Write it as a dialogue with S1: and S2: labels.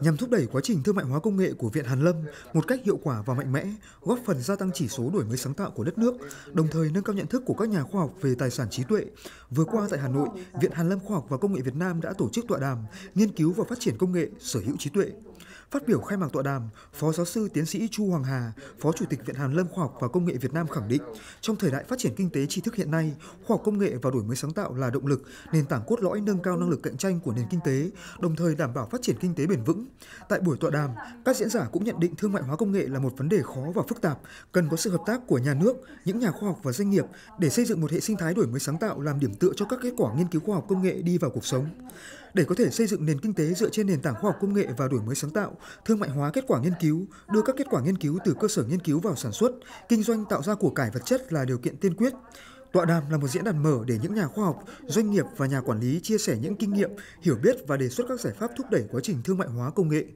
S1: nhằm thúc đẩy quá trình thương mại hóa công nghệ của Viện Hàn Lâm một cách hiệu quả và mạnh mẽ, góp phần gia tăng chỉ số đổi mới sáng tạo của đất nước, đồng thời nâng cao nhận thức của các nhà khoa học về tài sản trí tuệ. Vừa qua tại Hà Nội, Viện Hàn Lâm Khoa học và Công nghệ Việt Nam đã tổ chức tọa đàm nghiên cứu và phát triển công nghệ sở hữu trí tuệ. Phát biểu khai mạc tọa đàm, Phó giáo sư tiến sĩ Chu Hoàng Hà, Phó Chủ tịch Viện Hàn Lâm Khoa học và Công nghệ Việt Nam khẳng định, trong thời đại phát triển kinh tế tri thức hiện nay, khoa học công nghệ và đổi mới sáng tạo là động lực, nền tảng cốt lõi nâng cao năng lực cạnh tranh của nền kinh tế, đồng thời đảm bảo phát triển kinh tế bền vững. Tại buổi tọa đàm, các diễn giả cũng nhận định thương mại hóa công nghệ là một vấn đề khó và phức tạp, cần có sự hợp tác của nhà nước, những nhà khoa học và doanh nghiệp để xây dựng một hệ sinh thái đổi mới sáng tạo làm điểm tựa cho các kết quả nghiên cứu khoa học công nghệ đi vào cuộc sống để có thể xây dựng nền kinh tế dựa trên nền tảng khoa học công nghệ và đổi mới sáng tạo, thương mại hóa kết quả nghiên cứu, đưa các kết quả nghiên cứu từ cơ sở nghiên cứu vào sản xuất, kinh doanh tạo ra của cải vật chất là điều kiện tiên quyết. Tọa đàm là một diễn đàn mở để những nhà khoa học, doanh nghiệp và nhà quản lý chia sẻ những kinh nghiệm, hiểu biết và đề xuất các giải pháp thúc đẩy quá trình thương mại hóa công nghệ.